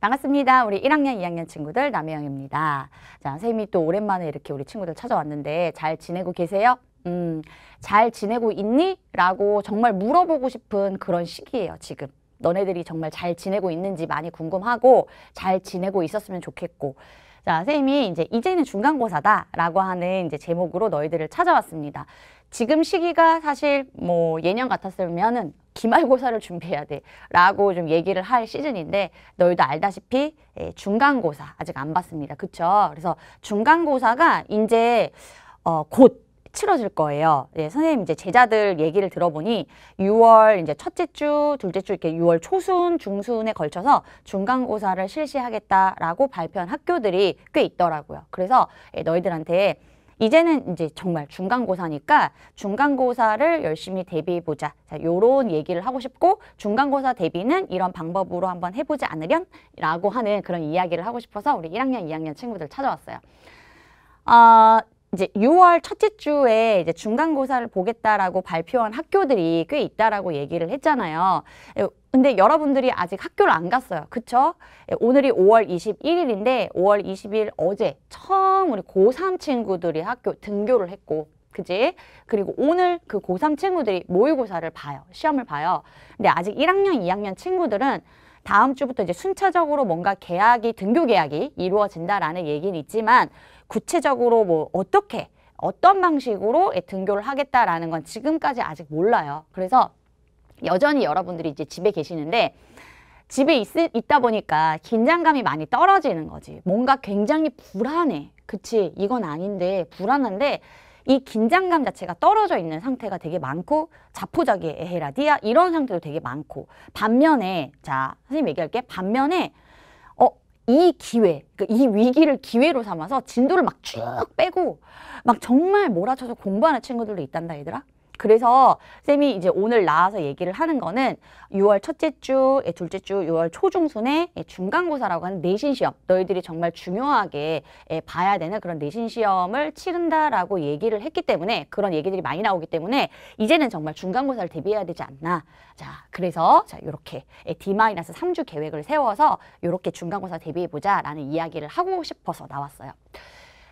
반갑습니다. 우리 1학년, 2학년 친구들 남혜영입니다. 자, 선생님이또 오랜만에 이렇게 우리 친구들 찾아왔는데 잘 지내고 계세요? 음, 잘 지내고 있니? 라고 정말 물어보고 싶은 그런 시기예요, 지금. 너네들이 정말 잘 지내고 있는지 많이 궁금하고 잘 지내고 있었으면 좋겠고 자, 선 쌤이 이제 이제는 중간고사다라고 하는 이제 제목으로 너희들을 찾아왔습니다. 지금 시기가 사실 뭐 예년 같았으면은 기말고사를 준비해야 돼 라고 좀 얘기를 할 시즌인데 너희도 알다시피 예, 중간고사 아직 안 봤습니다. 그쵸? 그래서 중간고사가 이제 어, 곧 치러질 거예요. 예, 선생님 이제 제자들 얘기를 들어보니 6월 이제 첫째 주, 둘째 주 이렇게 6월 초순, 중순에 걸쳐서 중간고사를 실시하겠다라고 발표한 학교들이 꽤 있더라고요. 그래서 예, 너희들한테 이제는 이제 정말 중간고사니까 중간고사를 열심히 대비해 보자. 자, 요런 얘기를 하고 싶고 중간고사 대비는 이런 방법으로 한번 해 보지 않으련라고 하는 그런 이야기를 하고 싶어서 우리 1학년, 2학년 친구들 찾아왔어요. 아, 어, 이제 6월 첫째 주에 이제 중간고사를 보겠다라고 발표한 학교들이 꽤 있다라고 얘기를 했잖아요. 근데 여러분들이 아직 학교를 안 갔어요. 그쵸? 오늘이 5월 21일인데 5월 20일 어제 처음 우리 고3 친구들이 학교 등교를 했고 그지? 그리고 오늘 그 고3 친구들이 모의고사를 봐요. 시험을 봐요. 근데 아직 1학년, 2학년 친구들은 다음 주부터 이제 순차적으로 뭔가 계약이 등교 계약이 이루어진다라는 얘기는 있지만 구체적으로 뭐 어떻게 어떤 방식으로 등교를 하겠다라는 건 지금까지 아직 몰라요. 그래서 여전히 여러분들이 이제 집에 계시는데 집에 있, 있다 보니까 긴장감이 많이 떨어지는 거지. 뭔가 굉장히 불안해. 그치, 이건 아닌데, 불안한데, 이 긴장감 자체가 떨어져 있는 상태가 되게 많고 자포자기의 에헤라디아 이런 상태도 되게 많고 반면에 자 선생님 얘기할게 반면에 어 이 기회, 그러니까 이 위기를 기회로 삼아서 진도를 막 쭉 빼고 막 정말 몰아쳐서 공부하는 친구들도 있단다 얘들아. 그래서 쌤이 이제 오늘 나와서 얘기를 하는 거는 6월 첫째 주, 예, 둘째 주, 6월 초중순에 예, 중간고사라고 하는 내신 시험 너희들이 정말 중요하게 예, 봐야 되는 그런 내신 시험을 치른다라고 얘기를 했기 때문에 그런 얘기들이 많이 나오기 때문에 이제는 정말 중간고사를 대비해야 되지 않나 자 그래서 자 이렇게 D-3주 계획을 세워서 이렇게 중간고사 대비해보자 라는 이야기를 하고 싶어서 나왔어요.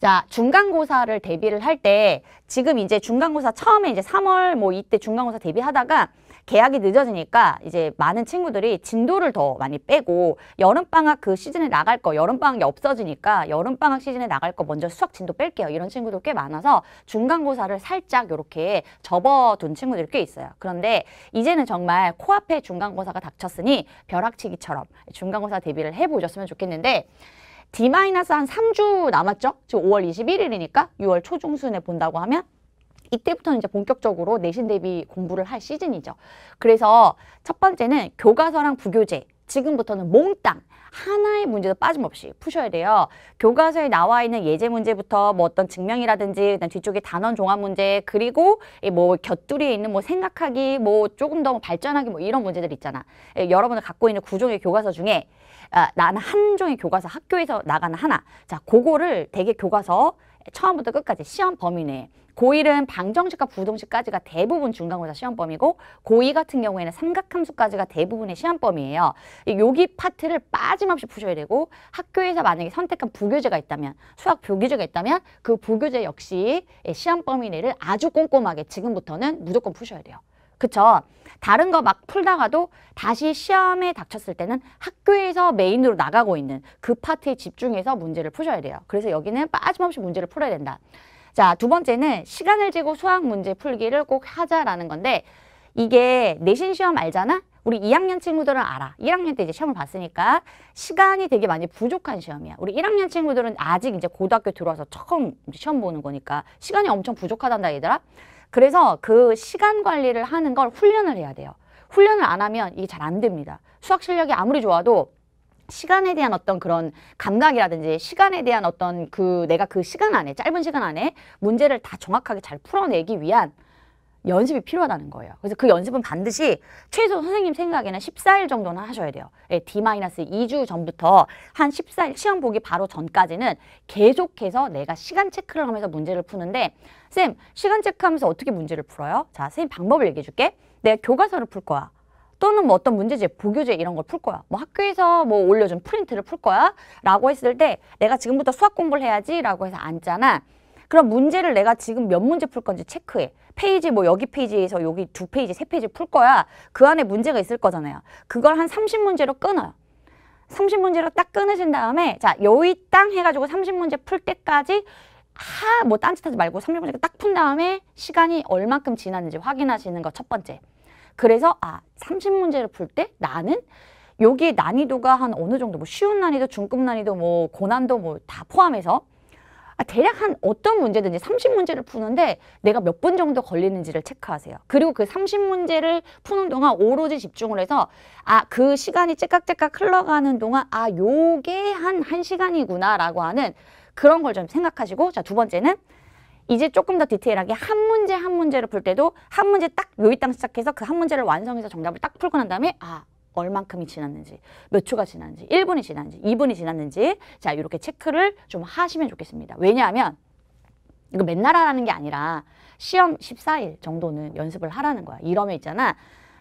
자, 중간고사를 대비를 할 때 지금 이제 중간고사 처음에 이제 3월 뭐 이때 중간고사 대비하다가 계약이 늦어지니까 이제 많은 친구들이 진도를 더 많이 빼고 여름방학 그 시즌에 나갈 거 여름방학이 없어지니까 여름방학 시즌에 나갈 거 먼저 수학 진도 뺄게요 이런 친구들 꽤 많아서 중간고사를 살짝 이렇게 접어둔 친구들이 꽤 있어요 그런데 이제는 정말 코앞에 중간고사가 닥쳤으니 벼락치기처럼 중간고사 대비를 해보셨으면 좋겠는데 D 마이너스 한 3주 남았죠? 지금 5월 21일이니까 6월 초중순에 본다고 하면 이때부터는 이제 본격적으로 내신 대비 공부를 할 시즌이죠. 그래서 첫 번째는 교과서랑 부교재 지금부터는 몽땅 하나의 문제도 빠짐없이 푸셔야 돼요. 교과서에 나와 있는 예제 문제부터 뭐 어떤 증명이라든지 그다 뒤쪽에 단원 종합 문제 그리고 뭐 곁들이에 있는 뭐 생각하기 뭐 조금 더 발전하기 뭐 이런 문제들 있잖아. 예, 여러분들 갖고 있는 구종의 교과서 중에 아, 나는 한 종의 교과서 학교에서 나가는 하나. 자, 그거를 대개 교과서 처음부터 끝까지 시험 범위 내에 고1은 방정식과 부등식까지가 대부분 중간고사 시험범이고 고2 같은 경우에는 삼각함수까지가 대부분의 시험범이에요. 여기 파트를 빠짐없이 푸셔야 되고 학교에서 만약에 선택한 부교재가 있다면 수학 부교재가 있다면 그 부교재 역시 시험범위 내를 아주 꼼꼼하게 지금부터는 무조건 푸셔야 돼요. 그쵸? 다른 거 막 풀다가도 다시 시험에 닥쳤을 때는 학교에서 메인으로 나가고 있는 그 파트에 집중해서 문제를 푸셔야 돼요. 그래서 여기는 빠짐없이 문제를 풀어야 된다. 자, 두 번째는 시간을 재고 수학 문제 풀기를 꼭 하자라는 건데 이게 내신 시험 알잖아? 우리 2학년 친구들은 알아. 1학년 때 이제 시험을 봤으니까 시간이 되게 많이 부족한 시험이야. 우리 1학년 친구들은 아직 이제 고등학교 들어와서 처음 시험 보는 거니까 시간이 엄청 부족하단다 얘들아. 그래서 그 시간 관리를 하는 걸 훈련을 해야 돼요. 훈련을 안 하면 이게 잘 안 됩니다. 수학 실력이 아무리 좋아도 시간에 대한 어떤 그런 감각이라든지 시간에 대한 어떤 그 내가 그 시간 안에 짧은 시간 안에 문제를 다 정확하게 잘 풀어내기 위한 연습이 필요하다는 거예요. 그래서 그 연습은 반드시 최소 선생님 생각에는 14일 정도는 하셔야 돼요. 예, D-2주 전부터 한 14일 시험 보기 바로 전까지는 계속해서 내가 시간 체크를 하면서 문제를 푸는데 쌤, 시간 체크하면서 어떻게 문제를 풀어요? 자, 쌤 방법을 얘기해 줄게. 내가 교과서를 풀 거야. 또는 뭐 어떤 문제집, 보교제 이런 걸 풀 거야. 뭐 학교에서 뭐 올려준 프린트를 풀 거야. 라고 했을 때 내가 지금부터 수학 공부를 해야지 라고 해서 앉잖아. 그럼 문제를 내가 지금 몇 문제 풀 건지 체크해. 페이지 뭐 여기 페이지에서 여기 두 페이지, 세 페이지 풀 거야. 그 안에 문제가 있을 거잖아요. 그걸 한 삼십 문제로 끊어요. 삼십 문제로딱 끊으신 다음에 자, 여기 땅 해가지고 삼십 문제풀 때까지 하, 뭐 딴짓하지 말고 삼십 문제 딱 푼 다음에 시간이 얼만큼 지났는지 확인하시는 거 첫 번째. 그래서 아 삼십 문제를 풀 때 나는 여기에 난이도가 한 어느 정도 뭐 쉬운 난이도, 중급 난이도, 뭐 고난도 뭐 다 포함해서 아, 대략 한 어떤 문제든지 삼십 문제를 푸는데 내가 몇 분 정도 걸리는지를 체크하세요. 그리고 그 삼십 문제를 푸는 동안 오로지 집중을 해서 아, 그 시간이 째깍째깍 흘러가는 동안 아, 요게 한 한시간이구나라고 하는 그런 걸 좀 생각하시고 자, 두 번째는 이제 조금 더 디테일하게 한 문제 한 문제를 풀 때도 한 문제 딱 요이땅 시작해서 그 한 문제를 완성해서 정답을 딱 풀고 난 다음에 아 얼만큼이 지났는지 몇 초가 지났는지 1분이 지났는지 2분이 지났는지 자 이렇게 체크를 좀 하시면 좋겠습니다. 왜냐하면 이거 맨날 하라는 게 아니라 시험 14일 정도는 연습을 하라는 거야. 이러면 있잖아.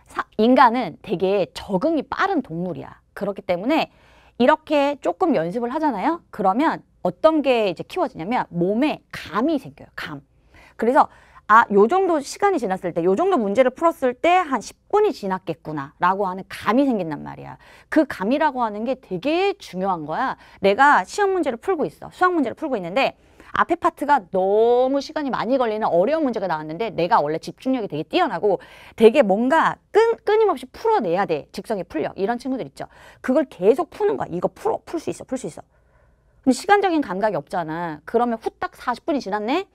사, 인간은 되게 적응이 빠른 동물이야. 그렇기 때문에 이렇게 조금 연습을 하잖아요. 그러면 어떤 게 이제 키워지냐면 몸에 감이 생겨요. 감. 그래서 아, 요 정도 시간이 지났을 때, 요 정도 문제를 풀었을 때 한 10분이 지났겠구나 라고 하는 감이 생긴단 말이야. 그 감이라고 하는 게 되게 중요한 거야. 내가 시험 문제를 풀고 있어. 수학 문제를 풀고 있는데 앞에 파트가 너무 시간이 많이 걸리는 어려운 문제가 나왔는데 내가 원래 집중력이 되게 뛰어나고 되게 뭔가 끈, 끊임없이 풀어내야 돼. 직성이 풀려. 이런 친구들 있죠. 그걸 계속 푸는 거야. 이거 풀어. 풀 수 있어. 풀 수 있어. 근데 시간적인 감각이 없잖아. 그러면 후딱 40분이 지났네?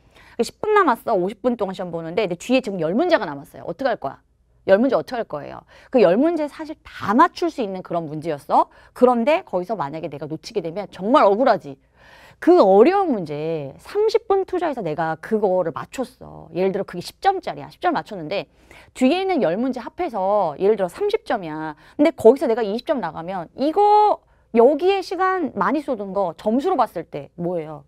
10분 그 남았어. 50분 동안 시험 보는데 근 뒤에 지금 열문제가 남았어요. 어떻게 할 거야? 열문제 어떻게 할 거예요? 그 열문제 사실 다 맞출 수 있는 그런 문제였어. 그런데 거기서 만약에 내가 놓치게 되면 정말 억울하지. 그 어려운 문제 30분 투자해서 내가 그거를 맞췄어. 예를 들어 그게 10점짜리야. 10점 맞췄는데 뒤에 있는 열문제 합해서 예를 들어 30점이야. 근데 거기서 내가 20점 나가면 이거 여기에 시간 많이 쏟은 거 점수로 봤을 때 뭐예요?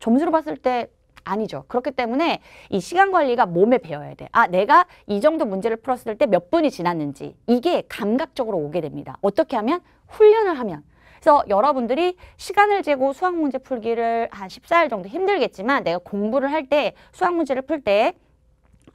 점수로 봤을 때 아니죠. 그렇기 때문에 이 시간 관리가 몸에 배워야 돼. 아, 내가 이 정도 문제를 풀었을 때 몇 분이 지났는지 이게 감각적으로 오게 됩니다. 어떻게 하면? 훈련을 하면. 그래서 여러분들이 시간을 재고 수학 문제 풀기를 한 14일 정도 힘들겠지만 내가 공부를 할 때 수학 문제를 풀때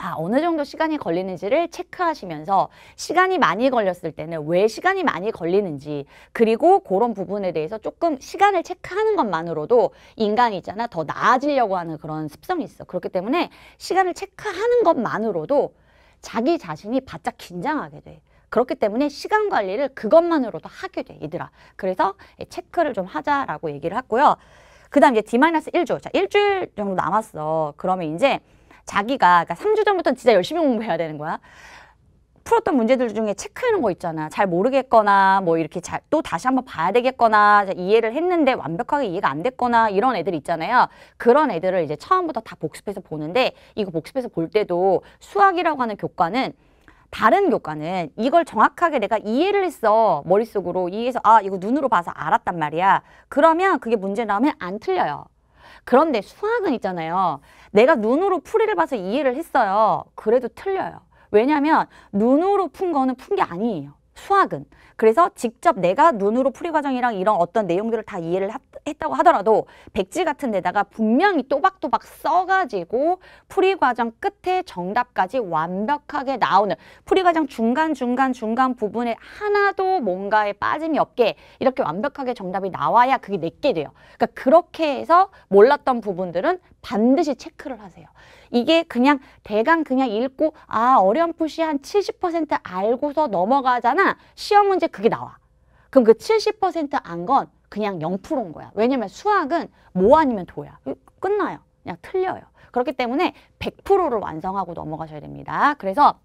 아, 어느 정도 시간이 걸리는지를 체크하시면서 시간이 많이 걸렸을 때는 왜 시간이 많이 걸리는지 그리고 그런 부분에 대해서 조금 시간을 체크하는 것만으로도 인간이 있잖아 더 나아지려고 하는 그런 습성이 있어. 그렇기 때문에 시간을 체크하는 것만으로도 자기 자신이 바짝 긴장하게 돼. 그렇기 때문에 시간 관리를 그것만으로도 하게 돼, 얘들아. 그래서 체크를 좀 하자라고 얘기를 했고요. 그 다음 이제 D-1조. 자, 일주일 정도 남았어. 그러면 이제 자기가 그러니까 3주 전부터 진짜 열심히 공부해야 되는 거야. 풀었던 문제들 중에 체크하는 거 있잖아. 잘 모르겠거나 뭐 이렇게 잘 또 다시 한번 봐야 되겠거나 이해를 했는데 완벽하게 이해가 안 됐거나 이런 애들 있잖아요. 그런 애들을 이제 처음부터 다 복습해서 보는데 이거 복습해서 볼 때도 수학이라고 하는 교과는 다른 교과는 이걸 정확하게 내가 이해를 했어 머릿속으로 이해해서 아 이거 눈으로 봐서 알았단 말이야 그러면 그게 문제 나오면 안 틀려요 그런데 수학은 있잖아요. 내가 눈으로 풀이를 봐서 이해를 했어요. 그래도 틀려요. 왜냐하면 눈으로 푼 거는 푼 게 아니에요. 수학은 그래서 직접 내가 눈으로 풀이 과정이랑 이런 어떤 내용들을 다 이해를 했다고 하더라도 백지 같은 데다가 분명히 또박또박 써가지고 풀이 과정 끝에 정답까지 완벽하게 나오는 풀이 과정 중간중간 중간 부분에 하나도 뭔가에 빠짐이 없게 이렇게 완벽하게 정답이 나와야 그게 내게 돼요. 그러니까 그렇게 해서 몰랐던 부분들은 반드시 체크를 하세요. 이게 그냥 대강 그냥 읽고 아 어렴풋이 한70% 알고서 넘어가잖아. 시험 문제 그게 나와. 그럼 그 70%안 건 그냥 0%인 거야. 왜냐면 수학은 뭐 아니면 도야. 끝나요. 그냥 틀려요. 그렇기 때문에 100%를 완성하고 넘어가셔야 됩니다. 그래서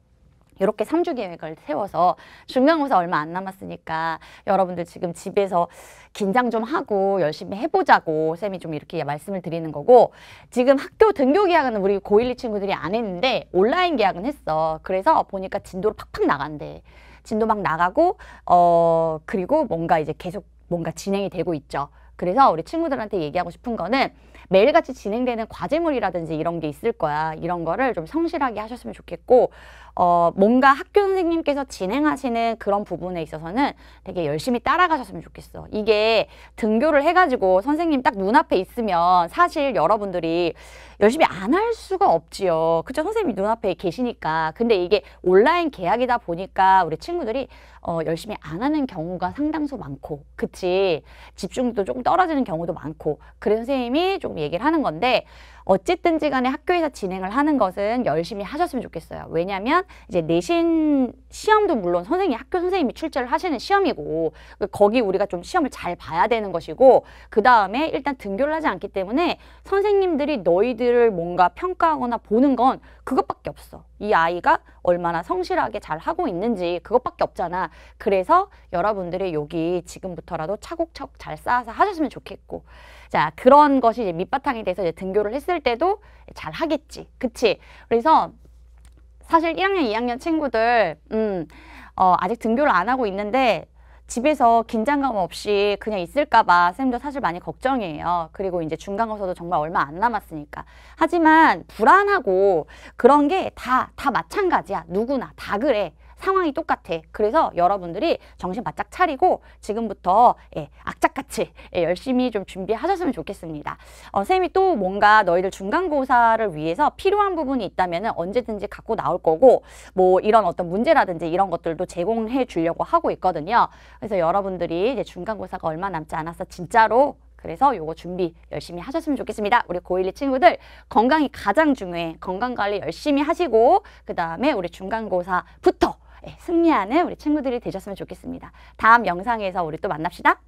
이렇게 삼주 계획을 세워서 중간고사 얼마 안 남았으니까 여러분들 지금 집에서 긴장 좀 하고 열심히 해보자고 쌤이 좀 이렇게 말씀을 드리는 거고 지금 학교 등교 계약은 우리 고일리 친구들이 안 했는데 온라인 계약은 했어. 그래서 보니까 진도로 팍팍 나간대. 진도 막 나가고 어 그리고 뭔가 이제 계속 뭔가 진행이 되고 있죠. 그래서 우리 친구들한테 얘기하고 싶은 거는 매일같이 진행되는 과제물이라든지 이런 게 있을 거야. 이런 거를 좀 성실하게 하셨으면 좋겠고 어, 뭔가 학교 선생님께서 진행하시는 그런 부분에 있어서는 되게 열심히 따라가셨으면 좋겠어. 이게 등교를 해가지고 선생님 딱 눈앞에 있으면 사실 여러분들이 열심히 안 할 수가 없지요. 그쵸? 선생님이 눈앞에 계시니까. 근데 이게 온라인 계약이다 보니까 우리 친구들이 어, 열심히 안 하는 경우가 상당수 많고, 그치? 집중도 조금 떨어지는 경우도 많고. 그래서 선생님이 조금 얘기를 하는 건데, 어쨌든지 간에 학교에서 진행을 하는 것은 열심히 하셨으면 좋겠어요. 왜냐하면 이제 내신 시험도 물론 선생님 학교 선생님이 출제를 하시는 시험이고 거기 우리가 좀 시험을 잘 봐야 되는 것이고 그 다음에 일단 등교를 하지 않기 때문에 선생님들이 너희들을 뭔가 평가하거나 보는 건 그것밖에 없어. 이 아이가 얼마나 성실하게 잘 하고 있는지 그것밖에 없잖아. 그래서 여러분들이 여기 지금부터라도 차곡차곡 잘 쌓아서 하셨으면 좋겠고. 자, 그런 것이 이제 밑바탕이 돼서 이제 등교를 했을 때도 잘 하겠지. 그치? 그래서 사실 1학년, 2학년 친구들, 음, 어, 아직 등교를 안 하고 있는데 집에서 긴장감 없이 그냥 있을까봐 쌤도 사실 많이 걱정이에요. 그리고 이제 중간고사도 정말 얼마 안 남았으니까. 하지만 불안하고 그런 게 다, 다 마찬가지야. 누구나 다 그래. 상황이 똑같아. 그래서 여러분들이 정신 바짝 차리고 지금부터 예, 악착같이 예, 열심히 좀 준비하셨으면 좋겠습니다. 어, 선생님이또 뭔가 너희들 중간고사를 위해서 필요한 부분이 있다면 언제든지 갖고 나올 거고 뭐 이런 어떤 문제라든지 이런 것들도 제공해 주려고 하고 있거든요. 그래서 여러분들이 이제 중간고사가 얼마 남지 않았어 진짜로 그래서 요거 준비 열심히 하셨으면 좋겠습니다. 우리 고1 친구들 건강이 가장 중요해. 건강관리 열심히 하시고 그 다음에 우리 중간고사부터 네, 승리하는 우리 친구들이 되셨으면 좋겠습니다. 다음 영상에서 우리 또 만납시다.